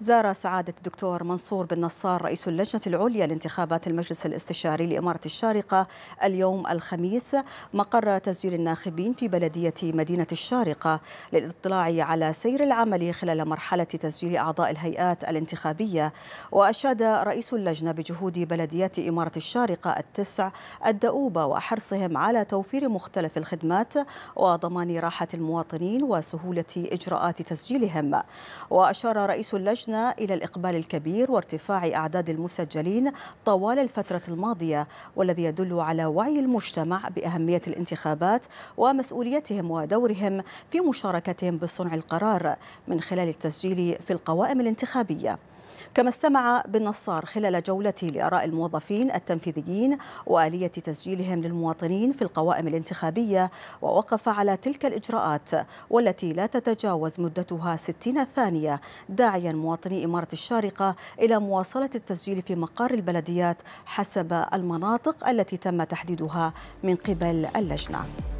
زار سعادة الدكتور منصور بن نصار رئيس اللجنة العليا لانتخابات المجلس الاستشاري لإمارة الشارقة اليوم الخميس مقر تسجيل الناخبين في بلدية مدينة الشارقة للاطلاع على سير العمل خلال مرحلة تسجيل أعضاء الهيئات الانتخابية وأشاد رئيس اللجنة بجهود بلديات إمارة الشارقة التسع الدؤوبة وحرصهم على توفير مختلف الخدمات وضمان راحة المواطنين وسهولة إجراءات تسجيلهم وأشار رئيس اللجنة أشرنا إلى الإقبال الكبير وارتفاع أعداد المسجلين طوال الفترة الماضية والذي يدل على وعي المجتمع بأهمية الانتخابات ومسؤوليتهم ودورهم في مشاركتهم بصنع القرار من خلال التسجيل في القوائم الانتخابية كما استمع بن نصار خلال جولته لآراء الموظفين التنفيذيين وآلية تسجيلهم للمواطنين في القوائم الانتخابية ووقف على تلك الإجراءات والتي لا تتجاوز مدتها 60 ثانية داعيا مواطني إمارة الشارقة إلى مواصلة التسجيل في مقار البلديات حسب المناطق التي تم تحديدها من قبل اللجنة